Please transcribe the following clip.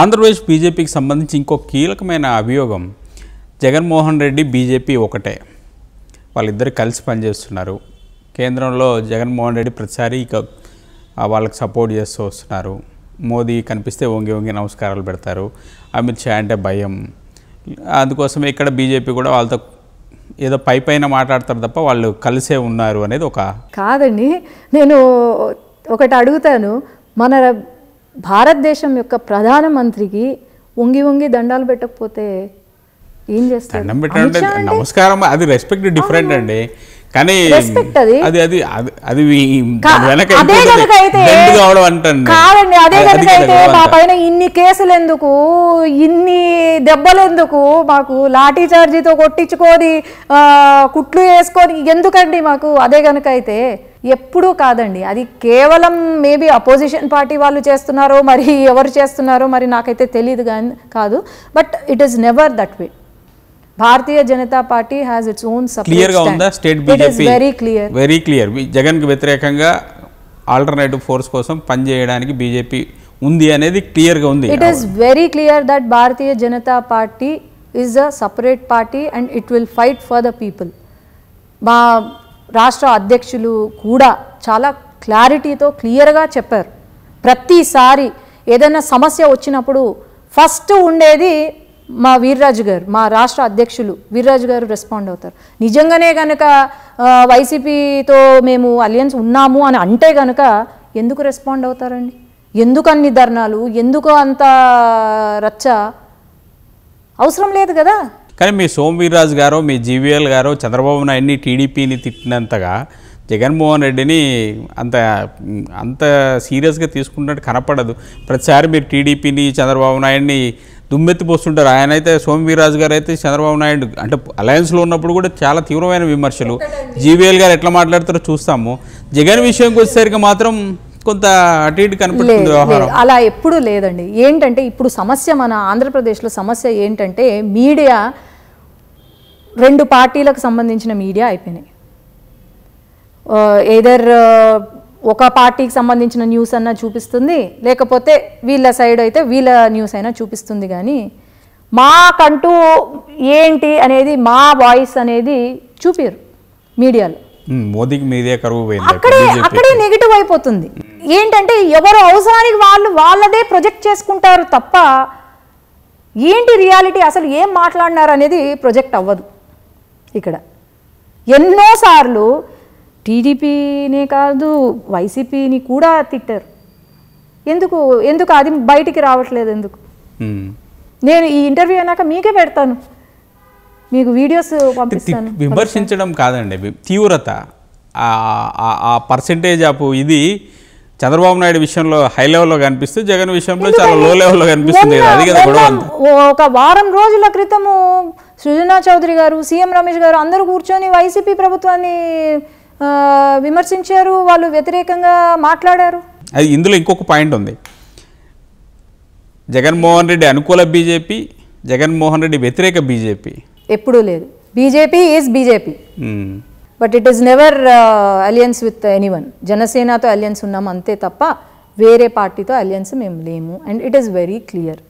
ఆంధ్రప్రదేశ్ బీజేపీకి సంబంధించి ఇంకో కీలకమైన అభియోగం జగన్మోహన్ రెడ్డి బీజేపీ ఒకటే వాళ్ళిద్దరు కలిసి పనిచేస్తున్నారు కేంద్రంలో జగన్మోహన్ రెడ్డి ప్రతిసారి ఇక వాళ్ళకి సపోర్ట్ చేస్తూ వస్తున్నారు మోదీ కనిపిస్తే వంగి వంగి నమస్కారాలు పెడతారు అమిత్ షా అంటే భయం అందుకోసం ఇక్కడ బీజేపీ కూడా వాళ్ళతో ఏదో పై పైన మాట్లాడతారు తప్ప వాళ్ళు కలిసే ఉన్నారు అనేది ఒక కాదండి నేను ఒకటి అడుగుతాను మన భారతదేశం యొక్క ప్రధానమంత్రికి వంగి వంగి దండాలు పెట్టకపోతే ఏం చేస్తారు నమస్కారం అది రెస్పెక్ట్ డిఫరెంట్ అండి కానీ అది అది అది కాదండి అదే అయితే మా పైన ఇన్ని కేసులు ఎందుకు ఇన్ని దెబ్బలు ఎందుకు మాకు లాఠీ చార్జీతో కొట్టించుకొని కుట్లు వేసుకొని ఎందుకండి మాకు అదే గనక అయితే ఎప్పుడూ కాదండి అది కేవలం మేబీ అపోజిషన్ పార్టీ వాళ్ళు చేస్తున్నారో మరి ఎవరు చేస్తున్నారో మరి నాకైతే తెలియదు కానీ కాదు but it is never that way Bharatiya Janata Party has its own clear గా ఉందా state BJP very clear very clear Jagan కి వ్యతిరేకంగా ఆల్టర్నేటివ్ ఫోర్స్ కోసం పనిచేయడానికి బీజేపీ ఉంది అనేది క్లియర్ గా ఉంది it is very clear that Bharatiya Janata Party is a separate party and it will fight for the people మా రాష్ట్ర అధ్యక్షులు కూడా చాలా క్లారిటీతో క్లియర్గా చెప్పారు ప్రతిసారి ఏదైనా సమస్య వచ్చినప్పుడు ఫస్ట్ ఉండేది మా వీర్రాజు గారు మా రాష్ట్ర అధ్యక్షులు వీర్రాజు గారు రెస్పాండ్ అవుతారు నిజంగానే కనుక వైసీపీతో మేము అలియన్స్ ఉన్నాము అని అంటే కనుక ఎందుకు రెస్పాండ్ అవుతారండి ఎందుకు అన్ని ధర్నాలు ఎందుకు అంత రచ్చ అవసరం లేదు కదా కానీ మీ సోమవీర్రాజు గారు మీ జీవీఎల్ గారు చంద్రబాబు నాయుడిని టీడీపీని తిట్టినంతగా జగన్మోహన్ రెడ్డిని అంత అంత సీరియస్గా తీసుకున్నట్టు కనపడదు ప్రతిసారి మీరు టీడీపీని చంద్రబాబు నాయుడిని దుమ్మెత్తిపోస్తుంటారు ఆయన అయితే సోమవీర్రాజు గారు అయితే చంద్రబాబు నాయుడు అంటే అలయన్స్లో ఉన్నప్పుడు కూడా చాలా తీవ్రమైన విమర్శలు జీవీఎల్ గారు ఎట్లా మాట్లాడతారో చూస్తాము జగన్ విషయంకి వచ్చేసరికి మాత్రం కొంత అటు ఇటు కనిపిస్తుంది అలా ఎప్పుడూ లేదండి ఏంటంటే ఇప్పుడు సమస్య మన ఆంధ్రప్రదేశ్లో సమస్య ఏంటంటే మీడియా రెండు పార్టీలకు సంబంధించిన మీడియా అయిపోయినాయి ఏదర్ ఒక పార్టీకి సంబంధించిన న్యూస్ అన్నా చూపిస్తుంది లేకపోతే వీళ్ళ సైడ్ అయితే వీళ్ళ న్యూస్ అయినా చూపిస్తుంది కానీ మాకంటూ ఏంటి అనేది మా వాయిస్ అనేది చూపారు మీడియాలో మోదీకి మీదే కరువు అక్కడే అక్కడే నెగిటివ్ అయిపోతుంది ఏంటంటే ఎవరు అవసరానికి వాళ్ళు వాళ్ళదే ప్రొజెక్ట్ చేసుకుంటారు తప్ప ఏంటి రియాలిటీ అసలు ఏం మాట్లాడినారు అనేది ప్రొజెక్ట్ అవ్వదు ఇక్కడ ఎన్నోసార్లు టీడీపీనే కాదు వైసీపీని కూడా తిట్టారు ఎందుకు ఎందుకు అది బయటికి రావట్లేదు ఎందుకు నేను ఈ ఇంటర్వ్యూ అయినాక మీకే పెడతాను మీకు వీడియోస్ పంపిస్తాను విమర్శించడం కాదండి తీవ్రత ఆ పర్సంటేజ్ ఆపు ఇది చంద్రబాబు నాయుడు విషయంలో హై లెవెల్లో కనిపిస్తూ జగన్ విషయంలో చాలా లో లెవెల్లో కనిపిస్తుంది అది కదా ఒక వారం రోజుల క్రితము సృజనా చౌదరి గారు సీఎం రమేష్ గారు అందరూ కూర్చొని వైసీపీ ప్రభుత్వాన్ని విమర్శించారు వాళ్ళు వ్యతిరేకంగా మాట్లాడారు అది ఇందులో ఇంకొక పాయింట్ ఉంది జగన్మోహన్ రెడ్డి అనుకూల బీజేపీ జగన్మోహన్ రెడ్డి వ్యతిరేక బీజేపీ ఎప్పుడూ లేదు BJP is BJP but it is never alliance with anyone జనసేనతో అలియన్స్ ఉన్నాం అంతే తప్ప వేరే పార్టీతో అలియన్స్ మేము లేము and it is very clear